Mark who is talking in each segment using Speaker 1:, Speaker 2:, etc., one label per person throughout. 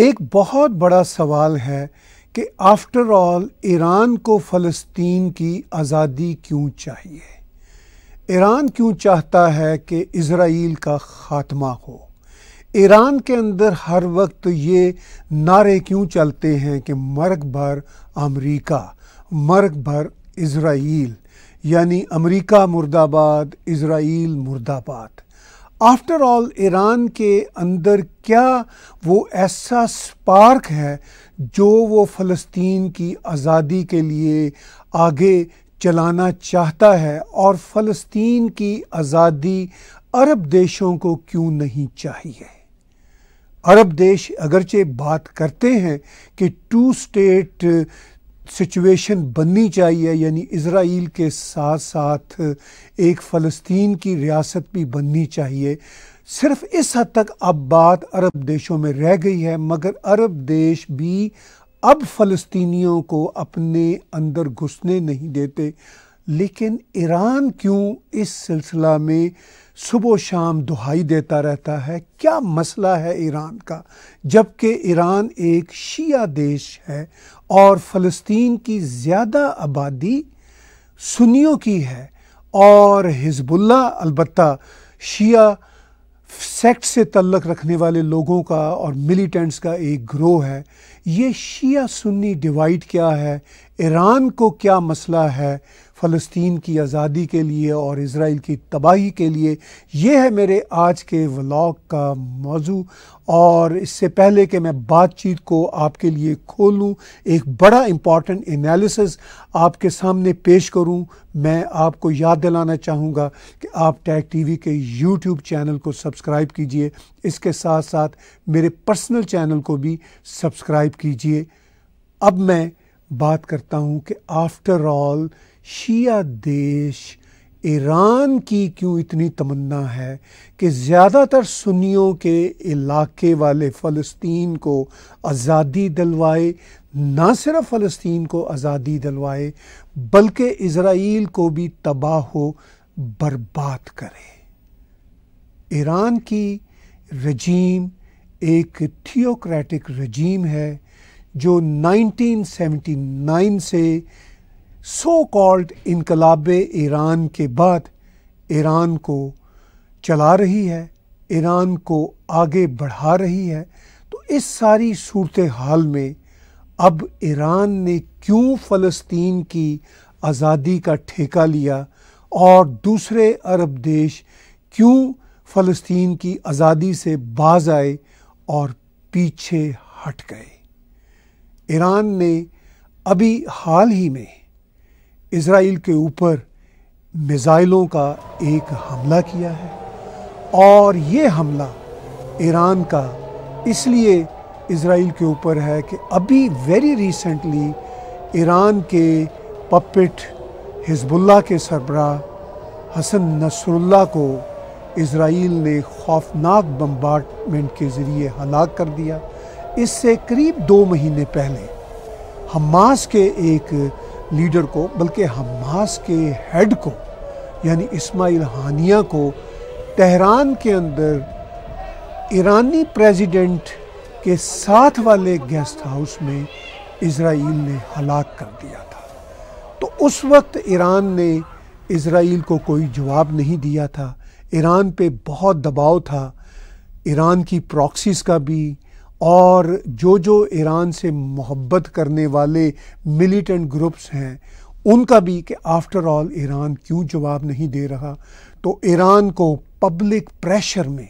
Speaker 1: ایک بہت بڑا سوال ہے کہ آفٹر آل ایران کو فلسطین کی آزادی کیوں چاہیے ایران کیوں چاہتا ہے کہ اسرائیل کا خاتمہ ہو ایران کے اندر ہر وقت یہ نعرے کیوں چلتے ہیں کہ مرگ بھر امریکہ مرگ بھر اسرائیل یعنی امریکہ مرد آباد اسرائیل مرد آباد آفٹر آل ایران کے اندر کیا وہ ایسا سپارک ہے جو وہ فلسطین کی آزادی کے لیے آگے چلانا چاہتا ہے اور فلسطین کی آزادی عرب دیشوں کو کیوں نہیں چاہیے عرب دیش اگرچہ بات کرتے ہیں کہ ٹو سٹیٹ سچویشن بننی چاہیے یعنی اسرائیل کے ساتھ ساتھ ایک فلسطین کی ریاست بھی بننی چاہیے صرف اس حد تک اب بات عرب دیشوں میں رہ گئی ہے مگر عرب دیش بھی اب فلسطینیوں کو اپنے اندر گھسنے نہیں دیتے لیکن ایران کیوں اس سلسلہ میں صبح و شام دہائی دیتا رہتا ہے کیا مسئلہ ہے ایران کا جبکہ ایران ایک شیعہ دیش ہے اور فلسطین کی زیادہ آبادی سنیوں کی ہے اور حزب اللہ البتہ شیعہ سیکٹ سے تعلق رکھنے والے لوگوں کا اور ملیٹنٹس کا ایک گروہ ہے یہ شیعہ سنی ڈیوائڈ کیا ہے ایران کو کیا مسئلہ ہے فلسطین کی آزادی کے لیے اور اسرائیل کی تباہی کے لیے یہ ہے میرے آج کے ولاگ کا موضوع اور اس سے پہلے کہ میں بات چیت کو آپ کے لیے کھولوں ایک بڑا امپورٹنٹ انالیسز آپ کے سامنے پیش کروں میں آپ کو یاد دلانا چاہوں گا کہ آپ ٹیک ٹی وی کے یوٹیوب چینل کو سبسکرائب کیجئے اس کے ساتھ ساتھ میرے پرسنل چینل کو بھی سبسکرائب کیجئے اب میں بات کرتا ہوں کہ آفٹر آل شیعہ دیش ایران کی کیوں اتنی تمنا ہے کہ زیادہ تر سنیوں کے علاقے والے فلسطین کو آزادی دلوائے نہ صرف فلسطین کو آزادی دلوائے بلکہ اسرائیل کو بھی تباہ و برباد کرے ایران کی رجیم ایک تھیوکریٹک رجیم ہے جو نائنٹین سیونٹی نائن سے سو کالڈ انقلاب ایران کے بعد ایران کو چلا رہی ہے ایران کو آگے بڑھا رہی ہے تو اس ساری صورتحال میں اب ایران نے کیوں فلسطین کی آزادی کا ٹھیکہ لیا اور دوسرے عرب دیش کیوں فلسطین کی آزادی سے باز آئے اور پیچھے ہٹ گئے ایران نے ابھی حال ہی میں اسرائیل کے اوپر میزائلوں کا ایک حملہ کیا ہے اور یہ حملہ ایران کا اس لیے اسرائیل کے اوپر ہے کہ ابھی ویری ریسنٹلی ایران کے پپٹ حزب اللہ کے سربراہ حسن نصر اللہ کو اسرائیل نے خوفناک بمبارٹمنٹ کے ذریعے ہلاک کر دیا اس سے قریب دو مہینے پہلے حماس کے ایک لیڈر کو بلکہ حماس کے ہیڈ کو یعنی اسماعیل ہانیہ کو تہران کے اندر ایرانی پریزیڈنٹ کے ساتھ والے گیسٹ ہاؤس میں اسرائیل نے ہلاک کر دیا تھا تو اس وقت ایران نے اسرائیل کو کوئی جواب نہیں دیا تھا ایران پہ بہت دباؤ تھا ایران کی پراکسیز کا بھی اور جو جو ایران سے محبت کرنے والے ملیٹنٹ گروپس ہیں ان کا بھی کہ آفٹر آل ایران کیوں جواب نہیں دے رہا تو ایران کو پبلک پریشر میں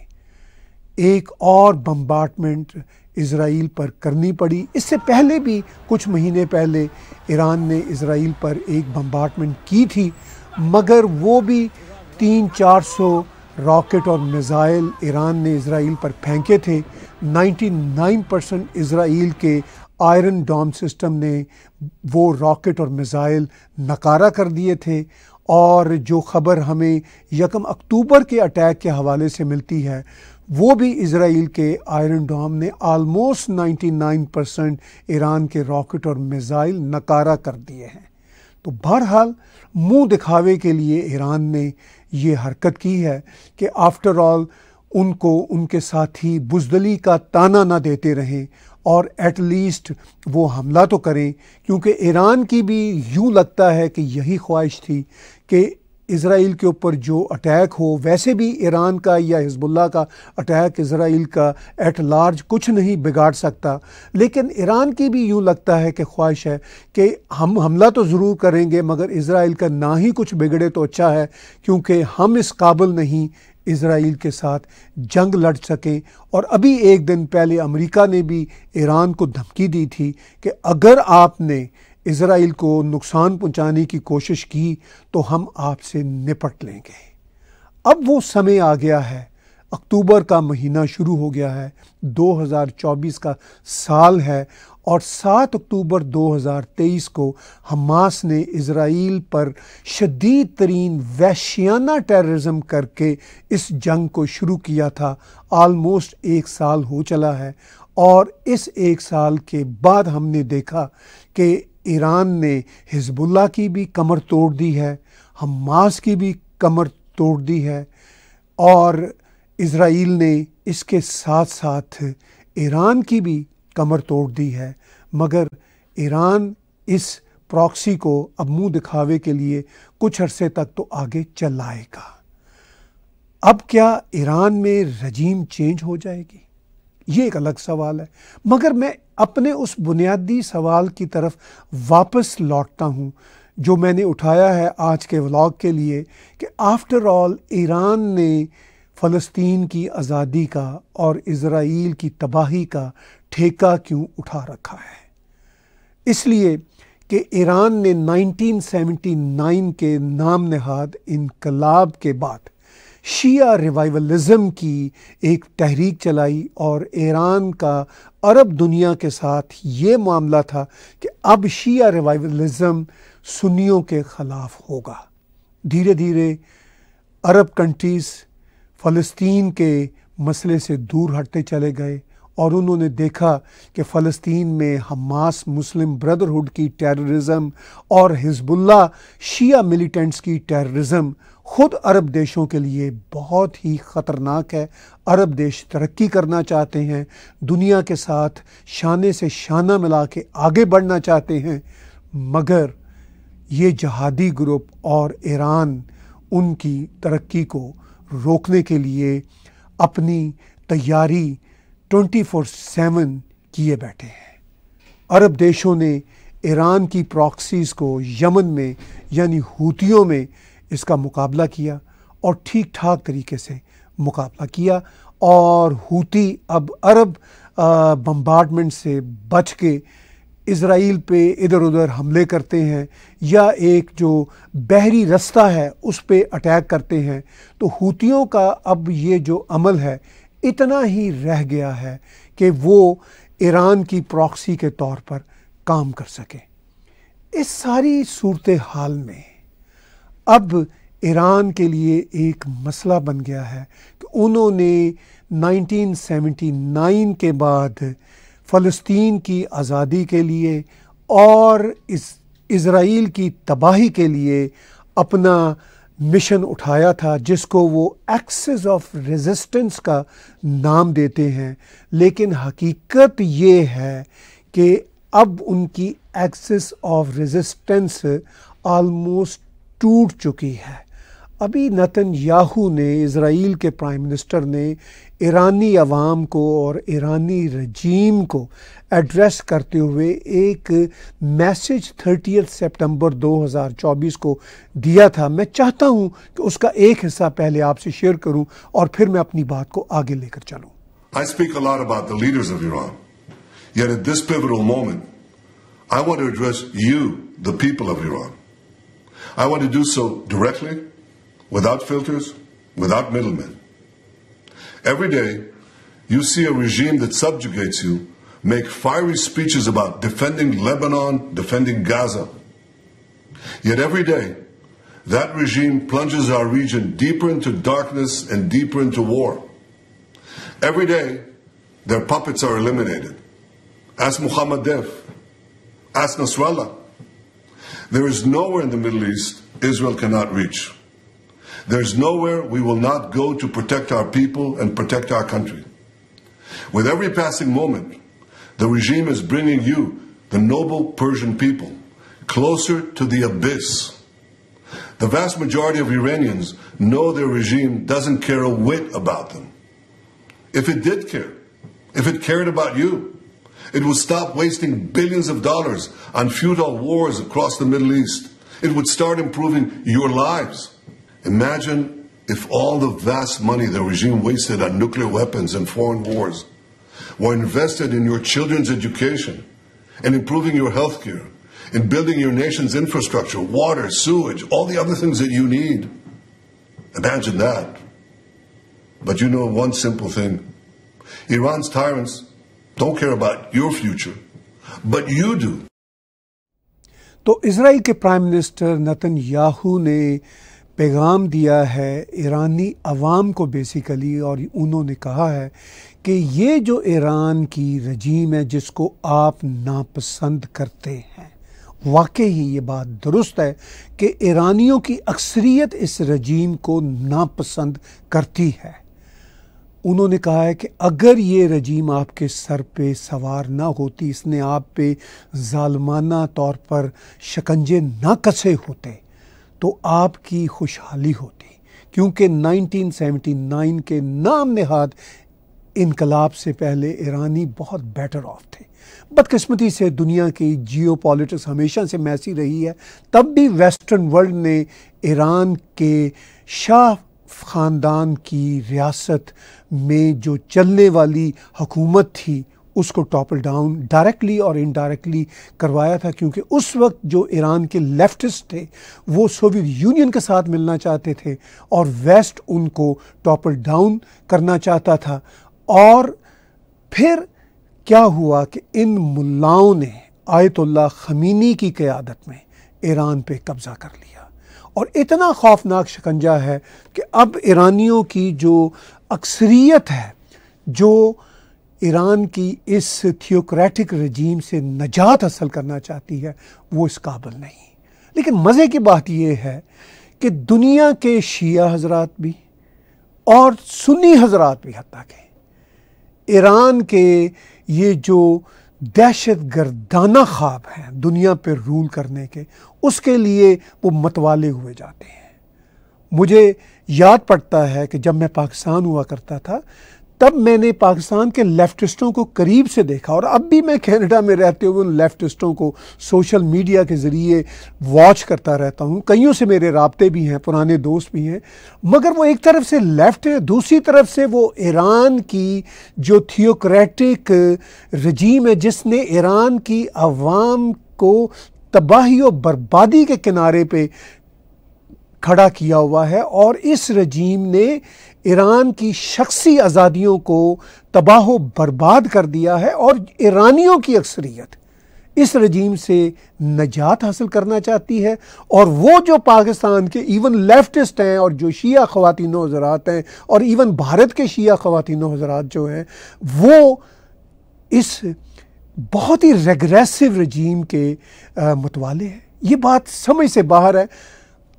Speaker 1: ایک اور بمبارٹمنٹ اسرائیل پر کرنی پڑی اس سے پہلے بھی کچھ مہینے پہلے ایران نے اسرائیل پر ایک بمبارٹمنٹ کی تھی مگر وہ بھی تین چار سو راکٹ اور میزائل ایران نے اسرائیل پر پھینکے تھے نائنٹی نائن پرسنٹ اسرائیل کے آئرن ڈوم سسٹم نے وہ راکٹ اور میزائل نکارہ کر دیے تھے اور جو خبر ہمیں یکم اکتوبر کے اٹیک کے حوالے سے ملتی ہے وہ بھی اسرائیل کے آئرن ڈوم نے almost ninety nine percent Iran کے راکٹ اور میزائل نکارہ کر دیے ہیں تو بہرحال منہ دکھاوے کے لیے ایران نے یہ حرکت کی ہے کہ آفٹر آل ان کو ان کے ساتھ ہی بزدلی کا تانا نہ دیتے رہیں اور ایٹ لیسٹ وہ حملہ تو کریں کیونکہ ایران کی بھی یوں لگتا ہے کہ یہی خواہش تھی کہ اسرائیل کے اوپر جو اٹیک ہو ویسے بھی ایران کا یا حزب اللہ کا اٹیک اسرائیل کا ایٹ لارج کچھ نہیں بگاڑ سکتا لیکن ایران کی بھی یوں لگتا ہے کہ خواہش ہے کہ ہم حملہ تو ضرور کریں گے مگر اسرائیل کا نہ ہی کچھ بگڑے تو اچھا ہے کیونکہ ہم اس قابل نہیں اسرائیل کے ساتھ جنگ لڑ سکیں اور ابھی ایک دن پہلے امریکہ نے بھی ایران کو دھمکی دی تھی کہ اگر آپ نے اسرائیل کو نقصان پہنچانے کی کوشش کی تو ہم آپ سے نپٹ لیں گے اب وہ سمے آ گیا ہے اکتوبر کا مہینہ شروع ہو گیا ہے دو ہزار چوبیس کا سال ہے اور سات اکتوبر دو ہزار تیئیس کو حماس نے اسرائیل پر شدید ترین ویشیانہ ٹیررزم کر کے اس جنگ کو شروع کیا تھا آلموسٹ ایک سال ہو چلا ہے اور اس ایک سال کے بعد ہم نے دیکھا کہ ایران نے حزب اللہ کی بھی کمر توڑ دی ہے حماس کی بھی کمر توڑ دی ہے اور اسرائیل نے اس کے ساتھ ساتھ ایران کی بھی کمر توڑ دی ہے مگر ایران اس پروکسی کو اب منہ دکھاوے کے لیے کچھ عرصے تک تو آگے چل آئے گا اب کیا ایران میں رجیم چینج ہو جائے گی یہ ایک الگ سوال ہے مگر میں اپنے اس بنیادی سوال کی طرف واپس لوٹتا ہوں جو میں نے اٹھایا ہے آج کے ولاگ کے لیے کہ آفٹر آل ایران نے فلسطین کی آزادی کا اور اسرائیل کی تباہی کا ٹھیکہ کیوں اٹھا رکھا ہے اس لیے کہ ایران نے نائنٹین سیونٹی نائن کے نام نہاد انقلاب کے بعد شیعہ ریوائیولزم کی ایک تحریک چلائی اور ایران کا عرب دنیا کے ساتھ یہ معاملہ تھا کہ اب شیعہ ریوائولزم سنیوں کے خلاف ہوگا دھیرے دھیرے عرب کنٹریز فلسطین کے مسئلے سے دور ہٹتے چلے گئے اور انہوں نے دیکھا کہ فلسطین میں حماس مسلم بردرہڈ کی ٹیررزم اور حزب اللہ شیعہ ملیٹنٹس کی ٹیررزم خود عرب دیشوں کے لیے بہت ہی خطرناک ہے عرب دیش ترقی کرنا چاہتے ہیں دنیا کے ساتھ شانے سے شانہ ملا کے آگے بڑھنا چاہتے ہیں مگر یہ جہادی گروپ اور ایران ان کی ترقی کو روکنے کے لیے اپنی تیاری ٹونٹی فور سیون کیے بیٹھے ہیں عرب دیشوں نے ایران کی پراکسیز کو یمن میں یعنی ہوتیوں میں اس کا مقابلہ کیا اور ٹھیک ٹھاک طریقے سے مقابلہ کیا اور ہوتی اب عرب بمبارٹمنٹ سے بچ کے اسرائیل پہ ادھر ادھر حملے کرتے ہیں یا ایک جو بحری رستہ ہے اس پہ اٹیک کرتے ہیں تو ہوتیوں کا اب یہ جو عمل ہے اتنا ہی رہ گیا ہے کہ وہ ایران کی پروکسی کے طور پر کام کر سکیں اس ساری صورتحال میں اب ایران کے لیے ایک مسئلہ بن گیا ہے کہ انہوں نے نائنٹین سیونٹی نائن کے بعد فلسطین کی آزادی کے لیے اور اس اسرائیل کی تباہی کے لیے اپنا مشن اٹھایا تھا جس کو وہ ایکسز آف ریزسٹنس کا نام دیتے ہیں لیکن حقیقت یہ ہے کہ اب ان کی ایکسس آف ریزسٹنس آلموسٹ ٹوٹ چکی ہے ابھی نتن یاہو نے اسرائیل کے پرائم منسٹر نے ایرانی عوام کو اور ایرانی رجیم کو ایڈریس کرتے ہوئے ایک میسج تھرٹیت سپٹمبر دو ہزار چوبیس کو دیا تھا میں چاہتا ہوں کہ اس کا ایک حصہ پہلے آپ سے شیئر کروں اور پھر میں اپنی بات کو آگے لے کر چلوں
Speaker 2: I speak a lot about the leaders of Iran. Yet at this pivotal moment, I want to address you, the people of Iran. I want to do so directly, without filters, without middlemen. Every day, you see a regime that subjugates you make fiery speeches about defending Lebanon, defending Gaza. Yet every day, that regime plunges our region deeper into darkness and deeper into war. Every day, their puppets are eliminated. Ask Muhammad Dev. Ask Nasrallah. There is nowhere in the Middle East Israel cannot reach. There's nowhere we will not go to protect our people and protect our country. With every passing moment, the regime is bringing you, the noble Persian people, closer to the abyss. The vast majority of Iranians know their regime doesn't care a whit about them. If it did care, if it cared about you, it would stop wasting billions of dollars on futile wars across the Middle East. It would start improving your lives. Imagine if all the vast money the regime wasted on nuclear weapons and foreign wars were invested in your children's education and improving your health care, in building your nation's infrastructure, water, sewage, all the other things that you need. Imagine that. But you know one simple thing. Iran's tyrants don't care about your future, but you do.
Speaker 1: تو اسرائیل کے prime minister Nitin Yahoo نے پیغام دیا ہے ایرانی عوام کو basically اور انہوں نے کہا ہے کہ یہ جو ایران کی رجیم ہے جس کو آپ ناپسند کرتے ہیں واقعی ہی یہ بات درست ہے کہ ایرانیوں کی اکثریت اس رجیم کو ناپسند کرتی ہے انہوں نے کہا ہے کہ اگر یہ رجیم آپ کے سر پہ سوار نہ ہوتی اس نے آپ پہ ظالمانہ طور پر شکنجے نہ کسے ہوتے تو آپ کی خوشحالی ہوتی کیونکہ نائنٹین سیونٹی نائن کے نام نہاد انقلاب سے پہلے ایرانی بہت بیٹر آف تھے بدقسمتی سے دنیا کی جیو پالیٹکس ہمیشہ سے میسی رہی ہے تب بھی ویسٹرن ورلڈ نے ایران کے شاہ خاندان کی ریاست میں جو چلنے والی حکومت تھی اس کو ٹاپل ڈاؤن ڈائریکٹلی اور انڈائریکٹلی کروایا تھا کیونکہ اس وقت جو ایران کے لیفٹسٹ تھے وہ سوویت یونین کے ساتھ ملنا چاہتے تھے اور ویسٹ ان کو ٹاپل ڈاؤن کرنا چاہتا تھا اور پھر کیا ہوا کہ ان ملاؤں نے آیت اللہ خمینی کی قیادت میں ایران پہ قبضہ کر لیا اور اتنا خوفناک شکنجا ہے کہ اب ایرانیوں کی جو اکثریت ہے جو ایران کی اس تھیوکریٹک رجیم سے نجات حاصل کرنا چاہتی ہے وہ اس قابل نہیں لیکن مزے کی بات یہ ہے کہ دنیا کے شیعہ حضرات بھی اور سنی حضرات بھی حتیٰ کہ ایران کے یہ جو دہشت گردانہ خواب ہیں دنیا پہ رول کرنے کے اس کے لیے وہ متوالے ہوئے جاتے ہیں مجھے یاد پڑتا ہے کہ جب میں پاکستان ہوا کرتا تھا تب میں نے پاکستان کے لیفٹسٹوں کو قریب سے دیکھا اور اب بھی میں کینیڈا میں رہتے ہوئے ان لیفٹسٹوں کو سوشل میڈیا کے ذریعے واچ کرتا رہتا ہوں کئیوں سے میرے رابطے بھی ہیں پرانے دوست بھی ہیں مگر وہ ایک طرف سے لیفٹ ہیں دوسری طرف سے وہ ایران کی جو تھیوکریٹک رجیم ہے جس نے ایران کی عوام کو تباہی و بربادی کے کنارے پہ کھڑا کیا ہوا ہے اور اس رجیم نے ایران کی شخصی آزادیوں کو تباہ و برباد کر دیا ہے اور ایرانیوں کی اکثریت اس رجیم سے نجات حاصل کرنا چاہتی ہے اور وہ جو پاکستان کے ایون لیفٹسٹ ہیں اور جو شیعہ خواتین و حضرات ہیں اور ایون بھارت کے شیعہ خواتین و حضرات جو ہیں وہ اس بہت ہی ریگریسو رجیم کے متوالے ہیں یہ بات سمجھ سے باہر ہے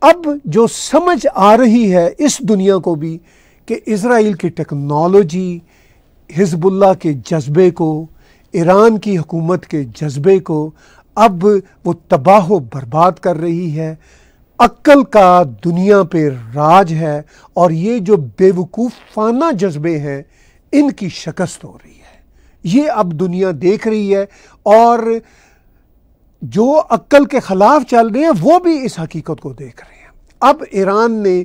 Speaker 1: اب جو سمجھ آ رہی ہے اس دنیا کو بھی کہ اسرائیل کی ٹیکنالوجی حزب اللہ کے جذبے کو ایران کی حکومت کے جذبے کو اب وہ تباہ و برباد کر رہی ہے عقل کا دنیا پہ راج ہے اور یہ جو بیوقوفانہ جذبے ہیں ان کی شکست ہو رہی ہے یہ اب دنیا دیکھ رہی ہے اور جو عقل کے خلاف چل رہے ہیں وہ بھی اس حقیقت کو دیکھ رہے ہیں اب ایران نے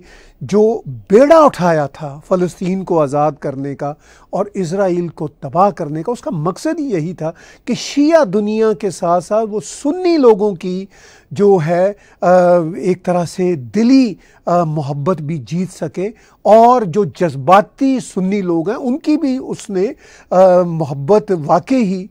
Speaker 1: جو بیڑا اٹھایا تھا فلسطین کو آزاد کرنے کا اور اسرائیل کو تباہ کرنے کا اس کا مقصد یہی تھا کہ شیعہ دنیا کے ساتھ ساتھ وہ سنی لوگوں کی جو ہے ایک طرح سے دلی محبت بھی جیت سکے اور جو جذباتی سنی لوگ ہیں ان کی بھی اس نے محبت واقع ہی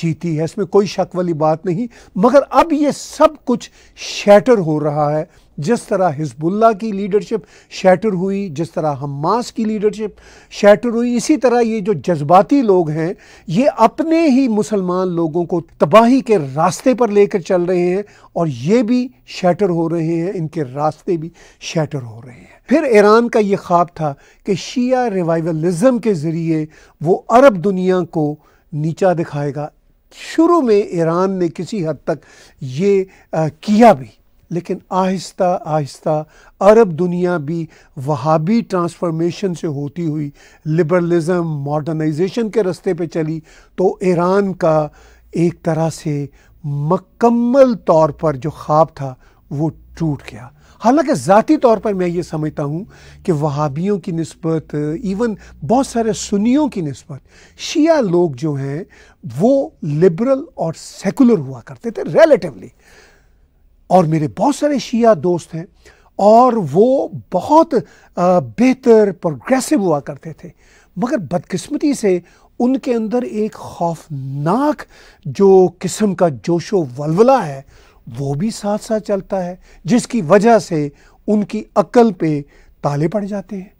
Speaker 1: جیتی ہے اس میں کوئی شک والی بات نہیں مگر اب یہ سب کچھ شیٹر ہو رہا ہے جس طرح حزب اللہ کی لیڈرشپ شیٹر ہوئی جس طرح حماس کی لیڈرشپ شیٹر ہوئی اسی طرح یہ جو جذباتی لوگ ہیں یہ اپنے ہی مسلمان لوگوں کو تباہی کے راستے پر لے کر چل رہے ہیں اور یہ بھی شیٹر ہو رہے ہیں ان کے راستے بھی شیٹر ہو رہے ہیں پھر ایران کا یہ خواب تھا کہ شیعہ ریوائیولزم کے ذریعے وہ عرب دنیا کو نیچا دکھائے گا شروع میں ایران نے کسی حد تک یہ کیا بھی لیکن آہستہ آہستہ عرب دنیا بھی وہابی ٹرانسفارمیشن سے ہوتی ہوئی لبرلزم ماڈرنائزیشن کے رستے پہ چلی تو ایران کا ایک طرح سے مکمل طور پر جو خواب تھا وہ ٹوٹ گیا حالانکہ ذاتی طور پر میں یہ سمجھتا ہوں کہ وہابیوں کی نسبت ایون بہت سارے سنیوں کی نسبت شیعہ لوگ جو ہیں وہ لبرل اور سیکولر ہوا کرتے تھے ریلیٹیولی اور میرے بہت سارے شیعہ دوست ہیں اور وہ بہت بہتر پروگریسو ہوا کرتے تھے مگر بدقسمتی سے ان کے اندر ایک خوفناک جو قسم کا جوش و ولولہ ہے وہ بھی ساتھ ساتھ چلتا ہے جس کی وجہ سے ان کی عقل پہ تالے پڑ جاتے ہیں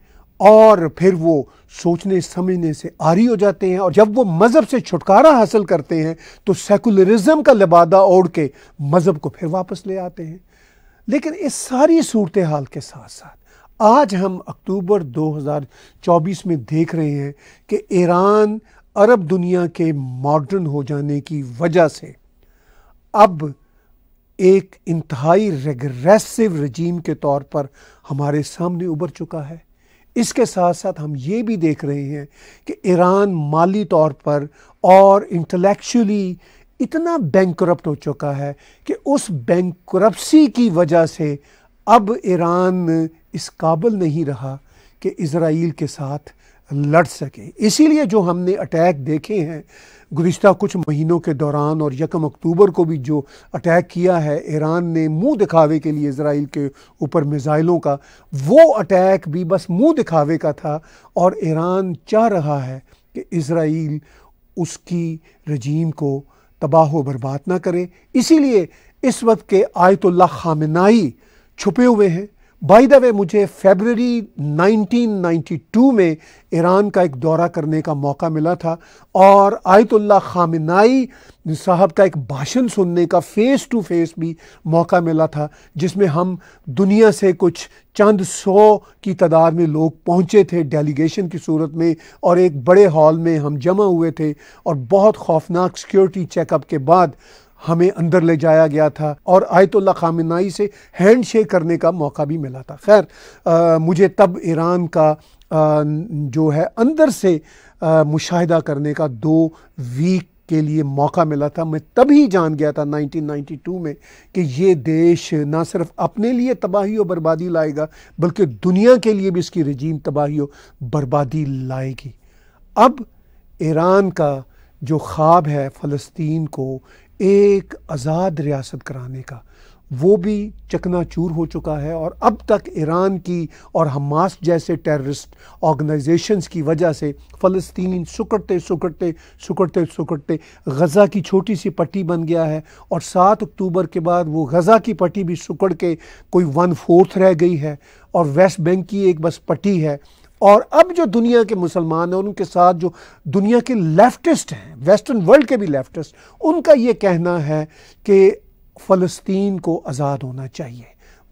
Speaker 1: اور پھر وہ سوچنے سمجھنے سے آری ہو جاتے ہیں اور جب وہ مذہب سے چھٹکارا حاصل کرتے ہیں تو سیکولرزم کا لبادہ اوڑھ کے مذہب کو پھر واپس لے آتے ہیں لیکن اس ساری صورتحال کے ساتھ ساتھ آج ہم اکتوبر دو ہزار چوبیس میں دیکھ رہے ہیں کہ ایران عرب دنیا کے ماڈرن ہو جانے کی وجہ سے اب ایک انتہائی ریگریسو رجیم کے طور پر ہمارے سامنے ابھر چکا ہے اس کے ساتھ ساتھ ہم یہ بھی دیکھ رہے ہیں کہ ایران مالی طور پر اور انٹلیکچولی اتنا بینکرپٹ ہو چکا ہے کہ اس بینکرپسی کی وجہ سے اب ایران اس قابل نہیں رہا کہ اسرائیل کے ساتھ لڑ سکے اسی لیے جو ہم نے اٹیک دیکھے ہیں گزشتہ کچھ مہینوں کے دوران اور یکم اکتوبر کو بھی جو اٹیک کیا ہے ایران نے منہ دکھاوے کے لیے اسرائیل کے اوپر میزائلوں کا وہ اٹیک بھی بس منہ دکھاوے کا تھا اور ایران چاہ رہا ہے کہ اسرائیل اس کی رجیم کو تباہ و برباد نہ کرے اسی لیے اس وقت کے آیت اللہ خامنائی چھپے ہوئے ہیں بائی دا وے مجھے فیبرری نائنٹین نائنٹی ٹو میں ایران کا ایک دورہ کرنے کا موقع ملا تھا اور آیت اللہ خامنائی صاحب کا ایک بھاشن سننے کا فیس ٹو فیس بھی موقع ملا تھا جس میں ہم دنیا سے کچھ چند سو کی تعداد میں لوگ پہنچے تھے ڈیلیگیشن کی صورت میں اور ایک بڑے ہال میں ہم جمع ہوئے تھے اور بہت خوفناک سیکیورٹی چیک اپ کے بعد ہمیں اندر لے جایا گیا تھا اور آیت اللہ خامنائی سے ہینڈ شیک کرنے کا موقع بھی ملا تھا خیر مجھے تب ایران کا جو ہے اندر سے مشاہدہ کرنے کا دو ویک کے لیے موقع ملا تھا میں تبھی جان گیا تھا نائنٹین نائنٹی ٹو میں کہ یہ دیش نہ صرف اپنے لیے تباہی و بربادی لائے گا بلکہ دنیا کے لیے بھی اس کی رجیم تباہی و بربادی لائے گی اب ایران کا جو خواب ہے فلسطین کو ایک آزاد ریاست کرانے کا وہ بھی چکنا چور ہو چکا ہے اور اب تک ایران کی اور حماس جیسے ٹیررسٹ آرگنائزیشنز کی وجہ سے فلسطین سکڑتے سکڑتے سکڑتے سکڑتے غزہ کی چھوٹی سی پٹی بن گیا ہے اور سات اکتوبر کے بعد وہ غزہ کی پٹی بھی سکڑ کے کوئی ون فورتھ رہ گئی ہے اور ویسٹ بینک کی ایک بس پٹی ہے اور اب جو دنیا کے مسلمان ہیں ان کے ساتھ جو دنیا کے لیفٹسٹ ہیں ویسٹرن ورلڈ کے بھی لیفٹسٹ ان کا یہ کہنا ہے کہ فلسطین کو آزاد ہونا چاہیے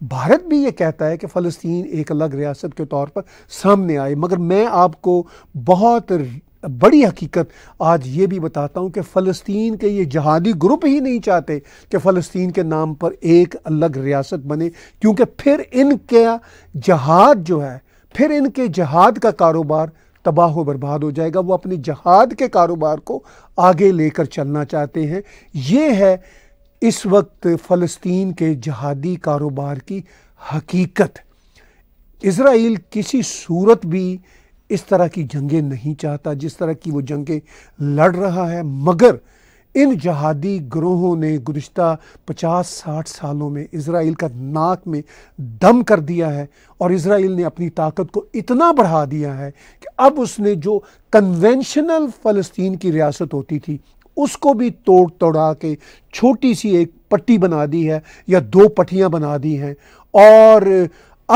Speaker 1: بھارت بھی یہ کہتا ہے کہ فلسطین ایک الگ ریاست کے طور پر سامنے آئے مگر میں آپ کو بہت بڑی حقیقت آج یہ بھی بتاتا ہوں کہ فلسطین کے یہ جہادی گروپ ہی نہیں چاہتے کہ فلسطین کے نام پر ایک الگ ریاست بنے کیونکہ پھر ان کے جہاد جو ہے پھر ان کے جہاد کا کاروبار تباہ و برباد ہو جائے گا وہ اپنی جہاد کے کاروبار کو آگے لے کر چلنا چاہتے ہیں یہ ہے اس وقت فلسطین کے جہادی کاروبار کی حقیقت اسرائیل کسی صورت بھی اس طرح کی جنگیں نہیں چاہتا جس طرح کی وہ جنگیں لڑ رہا ہے مگر ان جہادی گروہوں نے گزشتہ پچاس ساٹھ سالوں میں اسرائیل کا ناک میں دم کر دیا ہے اور اسرائیل نے اپنی طاقت کو اتنا بڑھا دیا ہے کہ اب اس نے جو کنونشنل فلسطین کی ریاست ہوتی تھی اس کو بھی توڑ توڑا کے چھوٹی سی ایک پٹی بنا دی ہے یا دو پٹیاں بنا دی ہیں اور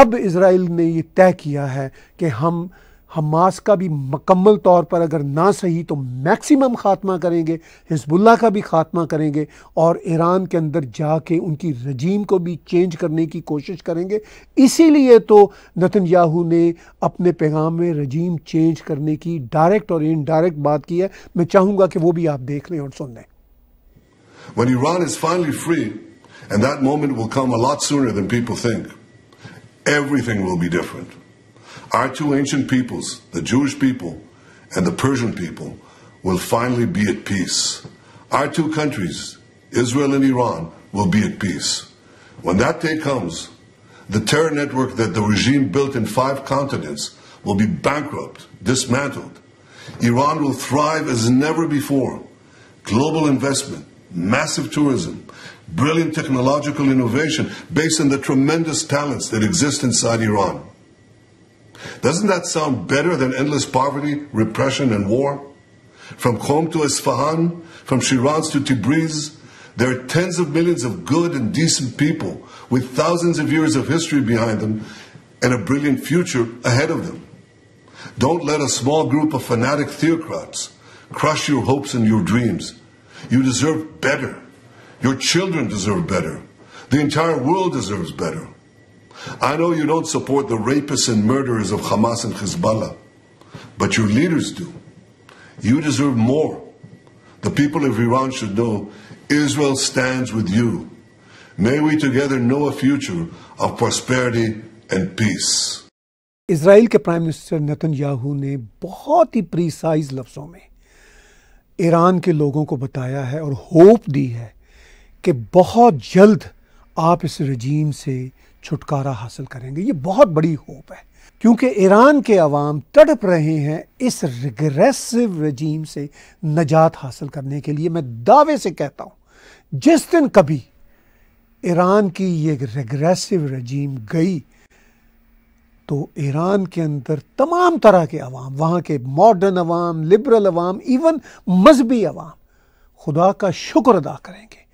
Speaker 1: اب اسرائیل نے یہ طے کیا ہے کہ ہم حماس کا بھی مکمل طور پر اگر نہ صحیح تو میکسیمم خاتمہ کریں گے حزب اللہ کا بھی خاتمہ کریں گے اور ایران کے اندر جا کے ان کی رجیم کو بھی چینج کرنے کی کوشش کریں گے اسی لیے تو نتن یاہو نے اپنے پیغام میں رجیم چینج کرنے کی ڈائریکٹ اور انڈائریکٹ بات کی ہے میں چاہوں گا کہ وہ بھی آپ دیکھ لیں اور سن لیں
Speaker 2: When Iran is finally free, and that moment will will come a lot sooner than people think, everything be different. Our two ancient peoples, the Jewish people and the Persian people, will finally be at peace. Our two countries, Israel and Iran, will be at peace. When that day comes, the terror network that the regime built in five continents will be bankrupt, dismantled. Iran will thrive as never before. Global investment, massive tourism, brilliant technological innovation based on the tremendous talents that exist inside Iran. Doesn't that sound better than endless poverty, repression, and war? From Qom to Isfahan, from Shiraz to Tabriz, there are tens of millions of good and decent people with thousands of years of history behind them and a brilliant future ahead of them. Don't let a small group of fanatic theocrats crush your hopes and your dreams. You deserve better. Your children deserve better. The entire world deserves better. I know you don't support the rapists and murderers of Hamas and Hezbollah, but your leaders do. You deserve more. The people of Iran should know Israel stands with you. May we together know a future of prosperity and peace.
Speaker 1: Israel के prime minister Netanyahu ने बहुत ही precise लफ्ज़ों में Iran के लोगों को बताया है और होप दी है कि बहुत जल्द आप چھٹکارا حاصل کریں گے یہ بہت بڑی ہوپ ہے کیونکہ ایران کے عوام تڑپ رہے ہیں اس ریگریسو رجیم سے نجات حاصل کرنے کے لیے میں دعوے سے کہتا ہوں جس دن کبھی ایران کی یہ ریگریسو رجیم گئی تو ایران کے اندر تمام طرح کے عوام وہاں کے ماڈرن عوام لبرل عوام ایون مذہبی عوام خدا کا شکر ادا کریں گے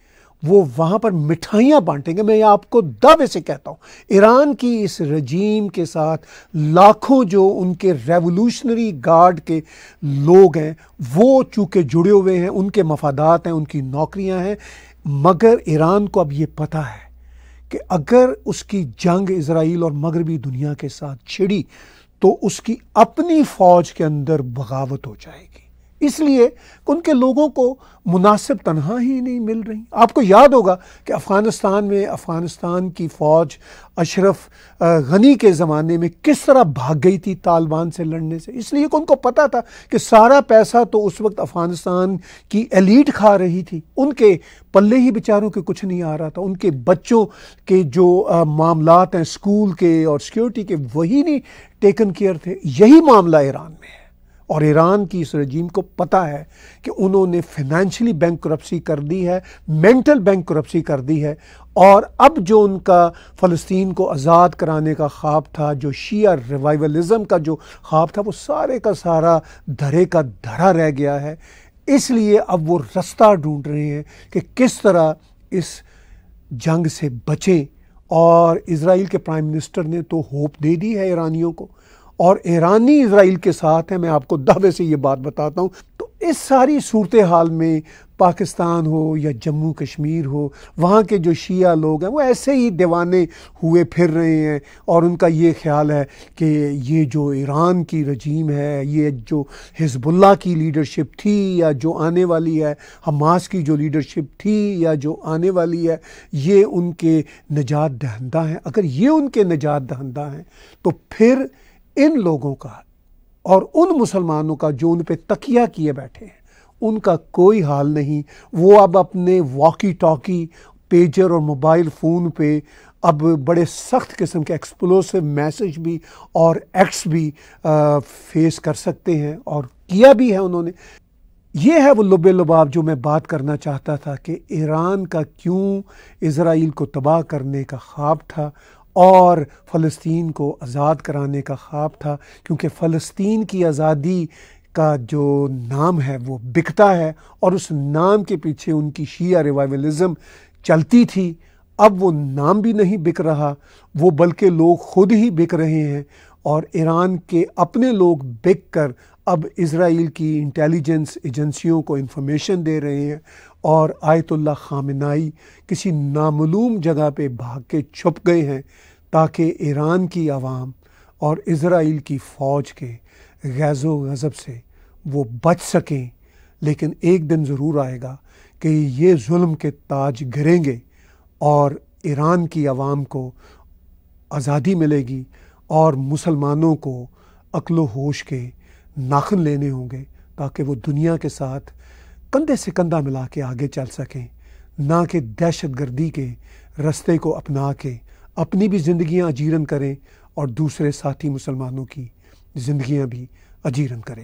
Speaker 1: وہ وہاں پر مٹھائیاں بانٹیں گے میں آپ کو دعوے سے کہتا ہوں ایران کی اس رجیم کے ساتھ لاکھوں جو ان کے ریولوشنری گارڈ کے لوگ ہیں وہ چونکہ جڑے ہوئے ہیں ان کے مفادات ہیں ان کی نوکریاں ہیں مگر ایران کو اب یہ پتہ ہے کہ اگر اس کی جنگ اسرائیل اور مغربی دنیا کے ساتھ چھڑی تو اس کی اپنی فوج کے اندر بغاوت ہو جائے گی اس لیے ان کے لوگوں کو مناسب تنہا ہی نہیں مل رہی آپ کو یاد ہوگا کہ افغانستان میں افغانستان کی فوج اشرف غنی کے زمانے میں کس طرح بھاگ گئی تھی طالبان سے لڑنے سے اس لیے کہ ان کو پتہ تھا کہ سارا پیسہ تو اس وقت افغانستان کی ایلیٹ کھا رہی تھی ان کے پلے ہی بیچاروں کے کچھ نہیں آ رہا تھا ان کے بچوں کے جو معاملات ہیں اسکول کے اور سیکیورٹی کے وہی نہیں ٹیکن کیئر تھے یہی معاملہ ایران میں ہے اور ایران کی اس رجیم کو پتہ ہے کہ انہوں نے فنانشلی بینک کرپسی کر دی ہے مینٹل بینک کرپسی کر دی ہے اور اب جو ان کا فلسطین کو آزاد کرانے کا خواب تھا جو شیعہ ریوائیولزم کا جو خواب تھا وہ سارے کا سارا دھرے کا دھرا رہ گیا ہے اس لیے اب وہ رستہ ڈھونڈ رہے ہیں کہ کس طرح اس جنگ سے بچیں اور اسرائیل کے پرائم منسٹر نے تو ہوپ دے دی ہے ایرانیوں کو اور ایرانی اسرائیل کے ساتھ ہے میں آپ کو دعوے سے یہ بات بتاتا ہوں تو اس ساری صورتحال میں پاکستان ہو یا جموں کشمیر ہو وہاں کے جو شیعہ لوگ ہیں وہ ایسے ہی دیوانے ہوئے پھر رہے ہیں اور ان کا یہ خیال ہے کہ یہ جو ایران کی رجیم ہے یہ جو حزب اللہ کی لیڈرشپ تھی یا جو آنے والی ہے حماس کی جو لیڈرشپ تھی یا جو آنے والی ہے یہ ان کے نجات دہندہ ہیں اگر یہ ان کے نجات دہندہ ہیں تو پھر ان لوگوں کا اور ان مسلمانوں کا جو ان پہ تقیہ کیے بیٹھے ہیں ان کا کوئی حال نہیں وہ اب اپنے واکی ٹاکی پیجر اور موبائل فون پہ اب بڑے سخت قسم کے ایکسپلوسو میسج بھی اور ایکٹس بھی فیس کر سکتے ہیں اور کیا بھی ہے انہوں نے یہ ہے وہ لب لباب جو میں بات کرنا چاہتا تھا کہ ایران کا کیوں اسرائیل کو تباہ کرنے کا خواب تھا اور فلسطین کو آزاد کرانے کا خواب تھا کیونکہ فلسطین کی آزادی کا جو نام ہے وہ بکتا ہے اور اس نام کے پیچھے ان کی شیعہ ریوائولزم چلتی تھی اب وہ نام بھی نہیں بک رہا وہ بلکہ لوگ خود ہی بک رہے ہیں اور ایران کے اپنے لوگ بک کر اب اسرائیل کی انٹیلیجنس ایجنسیوں کو انفارمیشن دے رہے ہیں اور آیت اللہ خامنائی کسی نامعلوم جگہ پہ بھاگ کے چھپ گئے ہیں تاکہ ایران کی عوام اور اسرائیل کی فوج کے غیظ و غضب سے وہ بچ سکیں لیکن ایک دن ضرور آئے گا کہ یہ ظلم کے تاج گریں گے اور ایران کی عوام کو آزادی ملے گی اور مسلمانوں کو عقل و ہوش کے ناخن لینے ہوں گے تاکہ وہ دنیا کے ساتھ کندھے سے کندھا ملا کے آگے چل سکیں نہ کہ دہشت گردی کے رستے کو اپنا کے اپنی بھی زندگیاں اجیرن کریں اور دوسرے ساتھی مسلمانوں کی زندگیاں بھی اجیرن کریں